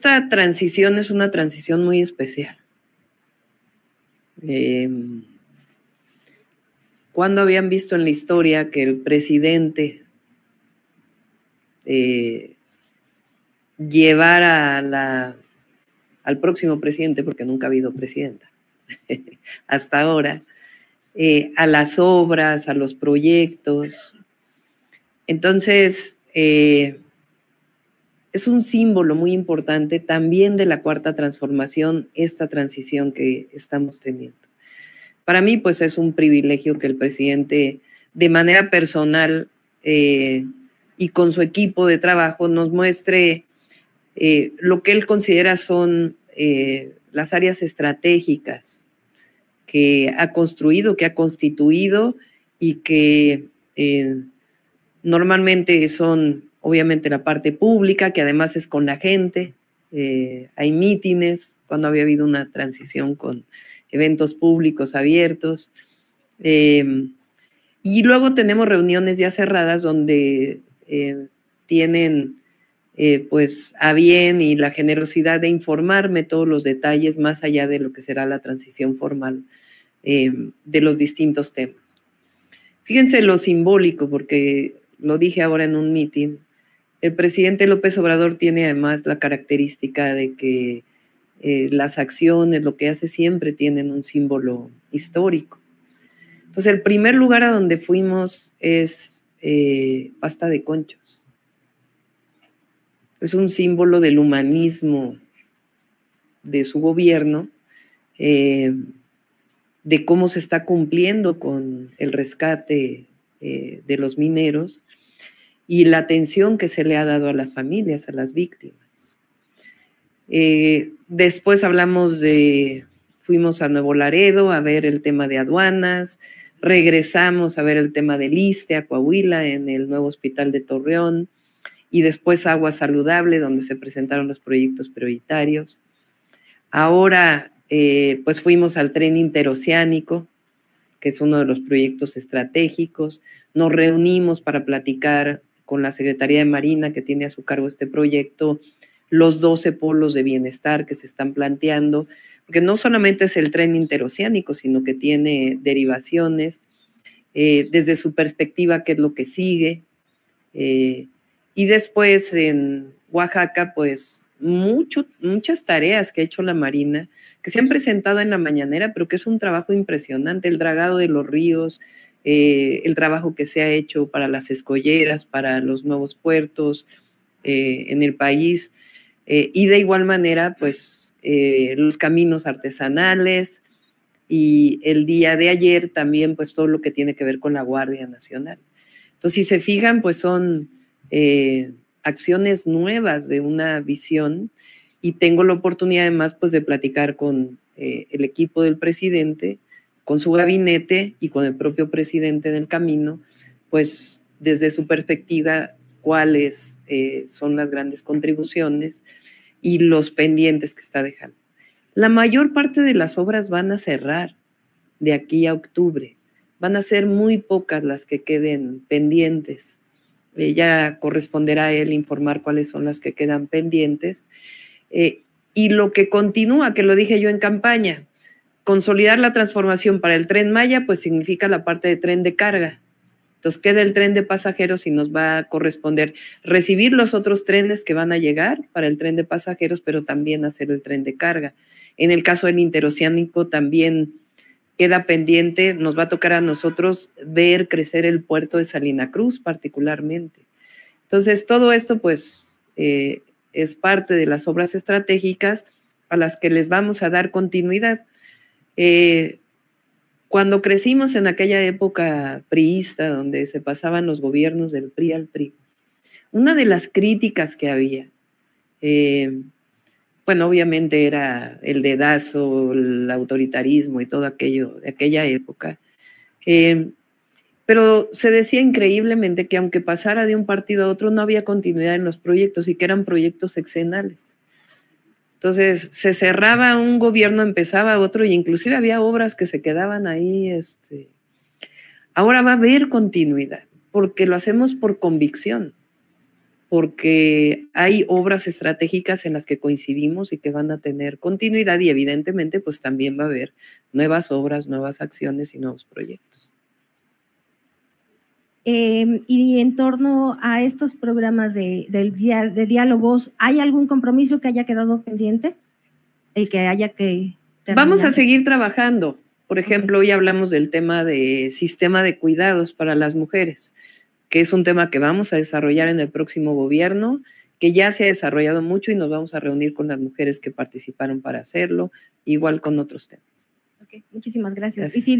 esta transición es una transición muy especial. Em, cuando habían visto en la historia que el presidente eh, llevara a la, al próximo presidente, porque nunca ha habido presidenta hasta ahora, eh, a las obras, a los proyectos? Entonces, eh, es un símbolo muy importante también de la cuarta transformación, esta transición que estamos teniendo. Para mí, pues es un privilegio que el presidente, de manera personal eh, y con su equipo de trabajo, nos muestre eh, lo que él considera son eh, las áreas estratégicas que ha construido, que ha constituido y que normalmente son obviamente la parte pública, que además es con la gente, eh, hay mítines, cuando había habido una transición con eventos públicos abiertos. Eh, y luego tenemos reuniones ya cerradas donde eh, tienen pues a bien y la generosidad de informarme todos los detalles más allá de lo que será la transición formal de los distintos temas. Fíjense lo simbólico, porque lo dije ahora en un meeting, el presidente López Obrador tiene además la característica de que eh, las acciones, lo que hace siempre, tienen un símbolo histórico. Entonces, el primer lugar a donde fuimos es eh, pasta de conchos. Es un símbolo del humanismo de su gobierno, eh, de cómo se está cumpliendo con el rescate de los mineros y la atención que se le ha dado a las familias, a las víctimas. Eh, después hablamos de, fuimos a Nuevo Laredo a ver el tema de aduanas, regresamos a ver el tema de Liste, a Coahuila en el nuevo hospital de Torreón y después Agua Saludable donde se presentaron los proyectos prioritarios. Ahora eh, pues fuimos al tren interoceánico que es uno de los proyectos estratégicos. Nos reunimos para platicar con la Secretaría de Marina que tiene a su cargo este proyecto, los 12 polos de bienestar que se están planteando, que no solamente es el tren interoceánico, sino que tiene derivaciones, eh, desde su perspectiva, qué es lo que sigue. Eh, y después en Oaxaca, pues mucho, muchas tareas que ha hecho la Marina, que se han presentado en la mañanera, pero que es un trabajo impresionante, el dragado de los ríos, eh, el trabajo que se ha hecho para las escolleras, para los nuevos puertos eh, en el país, eh, y de igual manera, pues, los caminos artesanales, y el día de ayer también, pues, todo lo que tiene que ver con la Guardia Nacional. Entonces, si se fijan, pues son acciones nuevas de una visión y tengo la oportunidad además, pues, de platicar con el equipo del presidente con su gabinete y con el propio presidente en el camino, pues desde su perspectiva, cuáles eh, son las grandes contribuciones y los pendientes que está dejando. La mayor parte de las obras van a cerrar de aquí a octubre. Van a ser muy pocas las que queden pendientes. Eh, ya corresponderá a él informar cuáles son las que quedan pendientes. Eh, y lo que continúa, que lo dije yo en campaña, consolidar la transformación para el tren Maya, pues significa la parte de tren de carga. Entonces queda el tren de pasajeros y nos va a corresponder recibir los otros trenes que van a llegar para el tren de pasajeros, pero también hacer el tren de carga. En el caso del interoceánico también queda pendiente, nos va a tocar a nosotros ver crecer el puerto de Salina Cruz particularmente. Entonces todo esto pues eh, es parte de las obras estratégicas a las que les vamos a dar continuidad. Eh, cuando crecimos en aquella época priista, donde se pasaban los gobiernos del PRI al PRI, una de las críticas que había, eh, bueno, obviamente era el dedazo, el autoritarismo y todo aquello de aquella época, eh, pero se decía increíblemente que aunque pasara de un partido a otro no había continuidad en los proyectos y que eran proyectos sexenales. Entonces se cerraba un gobierno, empezaba otro y inclusive había obras que se quedaban ahí. Este. Ahora va a haber continuidad porque lo hacemos por convicción, porque hay obras estratégicas en las que coincidimos y que van a tener continuidad y evidentemente pues también va a haber nuevas obras, nuevas acciones y nuevos proyectos. Em, y en torno a estos programas de, diálogos, ¿hay algún compromiso que haya quedado pendiente? El que haya que... Vamos a seguir trabajando. Por ejemplo, hoy hablamos del tema de sistema de cuidados para las mujeres, que es un tema que vamos a desarrollar en el próximo gobierno, que ya se ha desarrollado mucho y nos vamos a reunir con las mujeres que participaron para hacerlo, igual con otros temas. Muchísimas gracias. Y